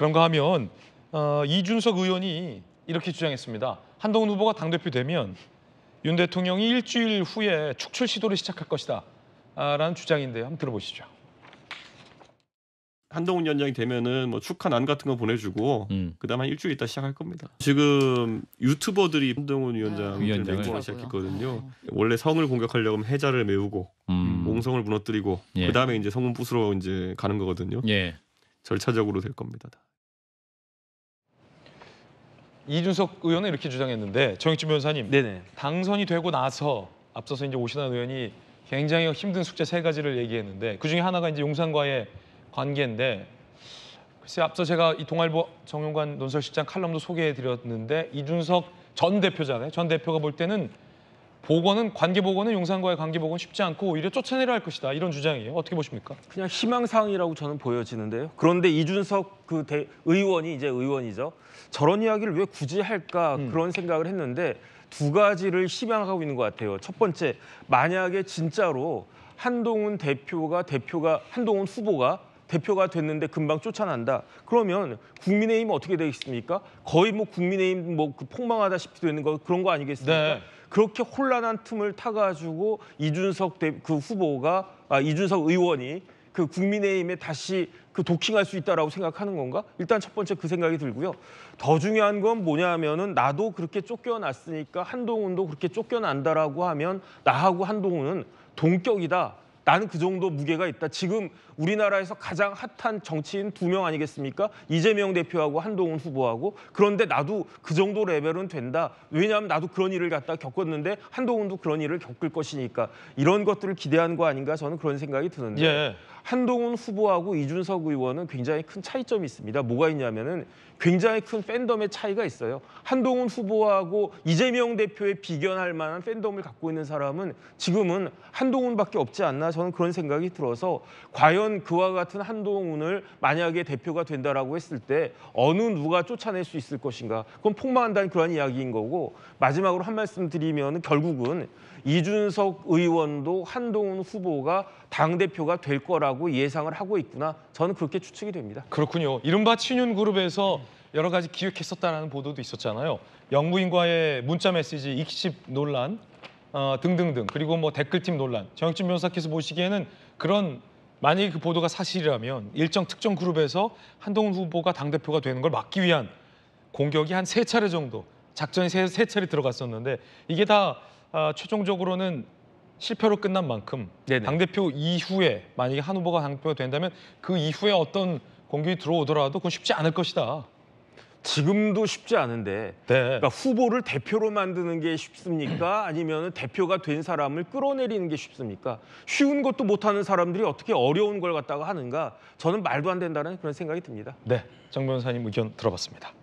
그런가 하면 어, 이준석 의원이 이렇게 주장했습니다. 한동훈 후보가 당대표 되면 윤 대통령이 일주일 후에 축출 시도를 시작할 것이다 아, 라는 주장인데요. 한번 들어보시죠. 한동훈 위원장이 되면은 뭐 축하난 같은 거 보내주고 음. 그다음 한 일주일 있다 시작할 겁니다. 지금 유튜버들이 한동훈 위원장 맹공을 아, 시작했거든요. 아, 네. 원래 성을 공격하려고 하면 해자를 메우고 음. 옹성을 무너뜨리고 예. 그다음에 이제 성문 부수러 이제 가는 거거든요. 예. 절차적으로 될 겁니다. 이준석 의원은 이렇게 주장했는데 정익준 변호사님 네네. 당선이 되고 나서 앞서서 이제 오신환 의원이 굉장히 힘든 숙제 세 가지를 얘기했는데 그 중에 하나가 이제 용산과의 관계인데 글쎄 앞서 제가 이 동아일보 정용관 논설실장 칼럼도 소개해드렸는데 이준석 전 대표잖아요. 전 대표가 볼 때는 보건은 관계 보건은 용산과의 관계 보건 쉽지 않고 오히려 쫓아내려 할 것이다 이런 주장이에요. 어떻게 보십니까? 그냥 희망 사항이라고 저는 보여지는데요. 그런데 이준석 그 대, 의원이 이제 의원이죠. 저런 이야기를 왜 굳이 할까 음. 그런 생각을 했는데 두 가지를 희망하고 있는 것 같아요. 첫 번째 만약에 진짜로 한동훈 대표가 대표가 한동훈 후보가 대표가 됐는데 금방 쫓아난다. 그러면 국민의힘 어떻게 되겠습니까? 거의 뭐 국민의힘 뭐 그 폭망하다시피 되는 거 그런 거 아니겠습니까? 네. 그렇게 혼란한 틈을 타가지고 이준석 대, 그 후보가 아, 이준석 의원이 그 국민의힘에 다시 그 도킹할 수 있다라고 생각하는 건가? 일단 첫 번째 그 생각이 들고요. 더 중요한 건 뭐냐면은 나도 그렇게 쫓겨났으니까 한동훈도 그렇게 쫓겨난다라고 하면 나하고 한동훈은 동격이다. 나는 그 정도 무게가 있다. 지금 우리나라에서 가장 핫한 정치인 두 명 아니겠습니까? 이재명 대표하고 한동훈 후보하고 그런데 나도 그 정도 레벨은 된다. 왜냐하면 나도 그런 일을 갖다 겪었는데 한동훈도 그런 일을 겪을 것이니까 이런 것들을 기대한 거 아닌가 저는 그런 생각이 드는데 예. 한동훈 후보하고 이준석 의원은 굉장히 큰 차이점이 있습니다. 뭐가 있냐면은 굉장히 큰 팬덤의 차이가 있어요. 한동훈 후보하고 이재명 대표에 비견할 만한 팬덤을 갖고 있는 사람은 지금은 한동훈밖에 없지 않나 저는 그런 생각이 들어서 과연 그와 같은 한동훈을 만약에 대표가 된다라고 했을 때 어느 누가 쫓아낼 수 있을 것인가 그건 폭망한다는 그런 이야기인 거고 마지막으로 한 말씀 드리면 결국은 이준석 의원도 한동훈 후보가 당 대표가 될 거라고. 거라고 예상을 하고 있구나 저는 그렇게 추측이 됩니다. 그렇군요. 이른바 친윤 그룹에서 여러 가지 기획했었다는 보도도 있었잖아요. 영부인과의 문자 메시지 익십 논란 어, 등등등 그리고 뭐 댓글팀 논란 정혁진 변호사께서 보시기에는 그런 만약에 그 보도가 사실이라면 일정 특정 그룹에서 한동훈 후보가 당대표가 되는 걸 막기 위한 공격이 한 세 차례 정도 작전이 세, 세 차례 들어갔었는데 이게 다 어, 최종적으로는 실패로 끝난 만큼 네네. 당대표 이후에 만약에 한 후보가 당대표가 된다면 그 이후에 어떤 공격이 들어오더라도 그건 쉽지 않을 것이다. 지금도 쉽지 않은데 네. 그러니까 후보를 대표로 만드는 게 쉽습니까? 아니면 대표가 된 사람을 끌어내리는 게 쉽습니까? 쉬운 것도 못하는 사람들이 어떻게 어려운 걸 갖다가 하는가 저는 말도 안 된다는 그런 생각이 듭니다. 네, 정 변호사님 의견 들어봤습니다.